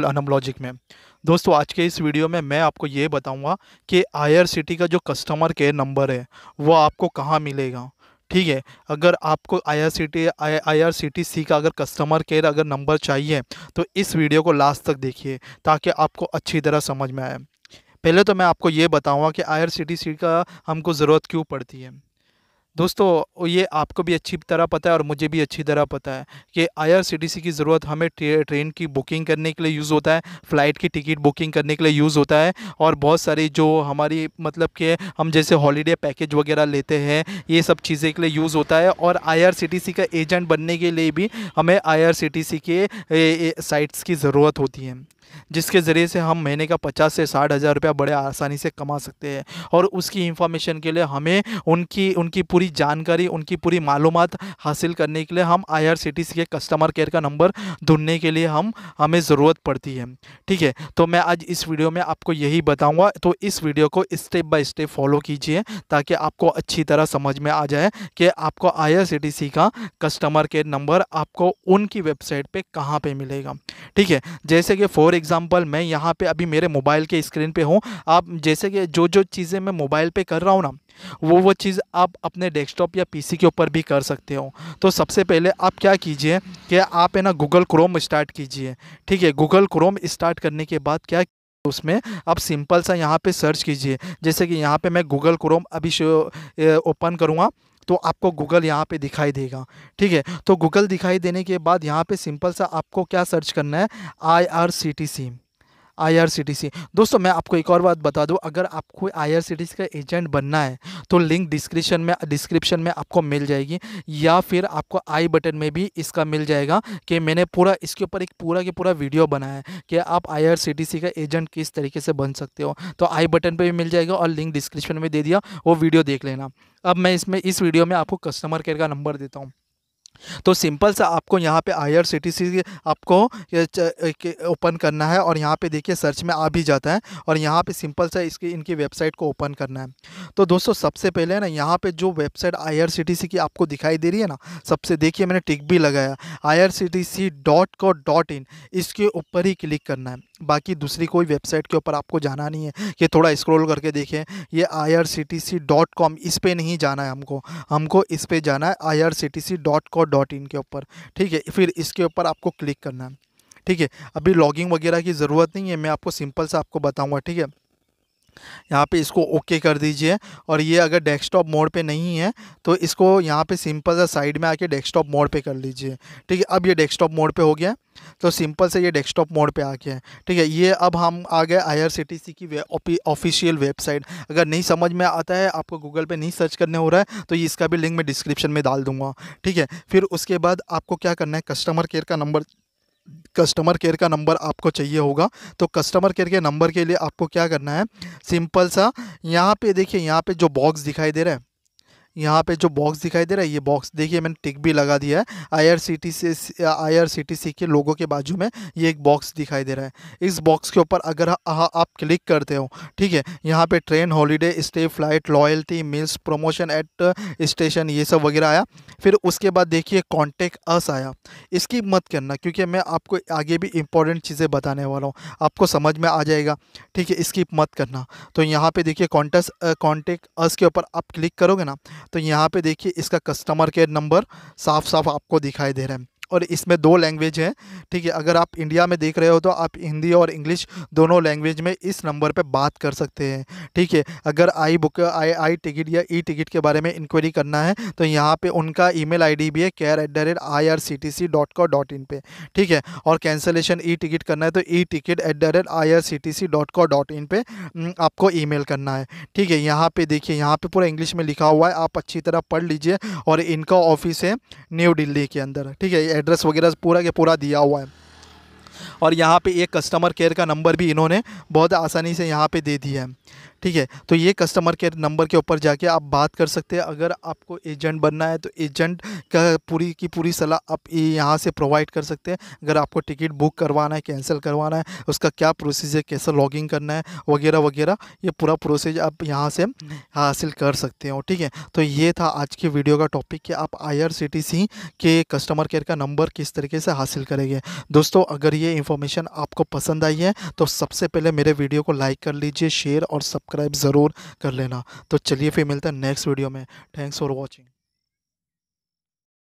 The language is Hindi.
अनम लॉजिक में दोस्तों आज के इस वीडियो में मैं आपको ये बताऊंगा कि आई का जो कस्टमर केयर नंबर है वो आपको कहाँ मिलेगा ठीक है अगर आपको I R C T I R C T C का अगर कस्टमर केयर अगर नंबर चाहिए तो इस वीडियो को लास्ट तक देखिए ताकि आपको अच्छी तरह समझ में आए पहले तो मैं आपको ये बताऊँगा कि आई आर सी टी सी का हमको ज़रूरत क्यों पड़ती है दोस्तों ये आपको भी अच्छी तरह पता है और मुझे भी अच्छी तरह पता है कि आईआरसीटीसी की ज़रूरत हमें ट्रेन की बुकिंग करने के लिए यूज़ होता है फ़्लाइट की टिकट बुकिंग करने के लिए यूज़ होता है और बहुत सारी जो हमारी मतलब कि हम जैसे हॉलीडे पैकेज वगैरह लेते हैं ये सब चीज़ें के लिए यूज़ होता है और आई का एजेंट बनने के लिए भी हमें आई के साइट्स की ज़रूरत होती है जिसके ज़रिए से हम महीने का पचास से साठ हज़ार रुपया बड़े आसानी से कमा सकते हैं और उसकी इंफॉर्मेशन के लिए हमें उनकी उनकी पूरी जानकारी उनकी पूरी मालूम हासिल करने के लिए हम I R K customer care का नंबर ढूंढने के लिए हम हमें ज़रूरत पड़ती है ठीक है तो मैं आज इस वीडियो में आपको यही बताऊँगा तो इस वीडियो को स्टेप बाई स्टेप फॉलो कीजिए ताकि आपको अच्छी तरह समझ में आ जाए कि आपको आई का कस्टमर केयर नंबर आपको उनकी वेबसाइट पर कहाँ पर मिलेगा ठीक है जैसे कि फोर फॉर एग्ज़ाम्पल मैं यहाँ पे अभी मेरे मोबाइल के स्क्रीन पे हूँ आप जैसे कि जो जो चीज़ें मैं मोबाइल पे कर रहा हूँ ना वो वो चीज़ आप अपने डेस्कटॉप या पीसी के ऊपर भी कर सकते हो तो सबसे पहले आप क्या कीजिए कि आप है ना गूगल क्रोम स्टार्ट कीजिए ठीक है गूगल क्रोम स्टार्ट करने के बाद क्या उसमें आप सिंपल सा यहाँ पे सर्च कीजिए जैसे कि यहाँ पे मैं गूगल क्रोम अभी ओपन करूँगा तो आपको गूगल यहाँ पे दिखाई देगा ठीक है तो गूगल दिखाई देने के बाद यहाँ पे सिंपल सा आपको क्या सर्च करना है I R C T C IRCTC दोस्तों मैं आपको एक और बात बता दूं अगर आपको आईआरसीटीसी का एजेंट बनना है तो लिंक डिस्क्रिप्शन में डिस्क्रिप्शन में आपको मिल जाएगी या फिर आपको आई बटन में भी इसका मिल जाएगा कि मैंने पूरा इसके ऊपर एक पूरा के पूरा वीडियो बनाया है कि आप आईआरसीटीसी का एजेंट किस तरीके से बन सकते हो तो आई बटन पर भी मिल जाएगा और लिंक डिस्क्रिप्शन में दे दिया वो वीडियो देख लेना अब मैं इसमें इस वीडियो में आपको कस्टमर केयर का नंबर देता हूँ तो सिंपल सा आपको यहाँ पे आई आर सी टी सी आपको ओपन करना है और यहाँ पे देखिए सर्च में आ भी जाता है और यहाँ पे सिंपल सा इसकी इनकी वेबसाइट को ओपन करना है तो दोस्तों सबसे पहले ना यहाँ पे जो website I R C T C की आपको दिखाई दे रही है ना सबसे देखिए मैंने टिक भी लगाया I R C T C dot co dot in इसके ऊपर ही क्लिक करना है बाकी दूसरी कोई वेबसाइट के ऊपर आपको जाना नहीं है ये थोड़ा स्क्रॉल करके देखें ये आई इस पर नहीं जाना है हमको हमको इस पर जाना है आई के ऊपर ठीक है फिर इसके ऊपर आपको क्लिक करना है ठीक है अभी लॉगिंग वगैरह की ज़रूरत नहीं है मैं आपको सिंपल से आपको बताऊँगा ठीक है यहाँ पे इसको ओके कर दीजिए और ये अगर डेस्कटॉप मोड पे नहीं है तो इसको यहाँ पे सिंपल सा साइड में आके डेस्कटॉप मोड पे कर लीजिए ठीक है अब ये डेस्कटॉप मोड पे हो गया तो सिंपल से ये डेस्कटॉप मोड पे आ गया ठीक है ये अब हम आ गए सी की ऑफिशियल वेबसाइट अगर नहीं समझ में आता है आपको गूगल पे नहीं सर्च करने हो रहा है तो इसका भी लिंक मैं डिस्क्रिप्शन में डाल दूंगा ठीक है फिर उसके बाद आपको क्या करना है कस्टमर केयर का नंबर कस्टमर केयर का नंबर आपको चाहिए होगा तो कस्टमर केयर के नंबर के लिए आपको क्या करना है सिंपल सा यहाँ पे देखिए यहाँ पे जो बॉक्स दिखाई दे रहा है यहाँ पे जो बॉक्स दिखाई दे रहा है ये बॉक्स देखिए मैंने टिक भी लगा दिया है आई आर सी टी सी के लोगों के बाजू में ये एक बॉक्स दिखाई दे रहा है इस बॉक्स के ऊपर अगर आ, आप क्लिक करते हो ठीक है यहाँ पे train holiday stay flight loyalty miles promotion at station ये सब वगैरह आया फिर उसके बाद देखिए कॉन्टेक्ट अस आया इसकी मत करना क्योंकि मैं आपको आगे भी इंपॉर्टेंट चीज़ें बताने वाला हूँ आपको समझ में आ जाएगा ठीक है इसकी मत करना तो यहाँ पर देखिए कॉन्टस कॉन्टेक्ट अस के ऊपर आप क्लिक करोगे ना तो यहाँ पे देखिए इसका कस्टमर केयर नंबर साफ साफ आपको दिखाई दे रहा है और इसमें दो लैंग्वेज है ठीक है अगर आप इंडिया में देख रहे हो तो आप हिंदी और इंग्लिश दोनों लैंग्वेज में इस नंबर पे बात कर सकते हैं ठीक है अगर I book I I ticket या ई e टिकट के बारे में इंक्वायरी करना है तो यहाँ पे उनका ईमेल आईडी भी है care at the rate I R C T C dot co dot in पर ठीक है और कैंसलेशन ई टिकट करना है तो e ticket at the rate I R C T C dot co dot in पर आपको ई मेल करना है ठीक है यहाँ पर देखिए यहाँ पर पूरा इंग्लिश में लिखा हुआ है आप अच्छी तरह पढ़ लीजिए और इनका ऑफिस है न्यू दिल्ली के अंदर ठीक है एड्रेस वगैरह पूरा के पूरा दिया हुआ है और यहाँ पे एक कस्टमर केयर का नंबर भी इन्होंने बहुत आसानी से यहाँ पे दे दिया है ठीक है तो ये कस्टमर केयर नंबर के ऊपर जाके आप बात कर सकते हैं अगर आपको एजेंट बनना है तो एजेंट का पूरी की पूरी सलाह आप यहाँ से प्रोवाइड कर सकते हैं अगर आपको टिकट बुक करवाना है कैंसिल करवाना है उसका क्या प्रोसीजर कैसे लॉगिंग करना है वगैरह वगैरह ये पूरा प्रोसेस आप यहाँ से हासिल कर सकते हो ठीक है तो ये था आज की वीडियो का टॉपिक कि आप आई के कस्टमर केयर का नंबर किस तरीके से हासिल करेंगे दोस्तों अगर ये इन्फॉर्मेशन आपको पसंद आई है तो सबसे पहले मेरे वीडियो को लाइक कर लीजिए शेयर और सब सब्सक्राइब ज़रूर कर लेना तो चलिए फिर मिलता है नेक्स्ट वीडियो में थैंक्स फॉर वॉचिंग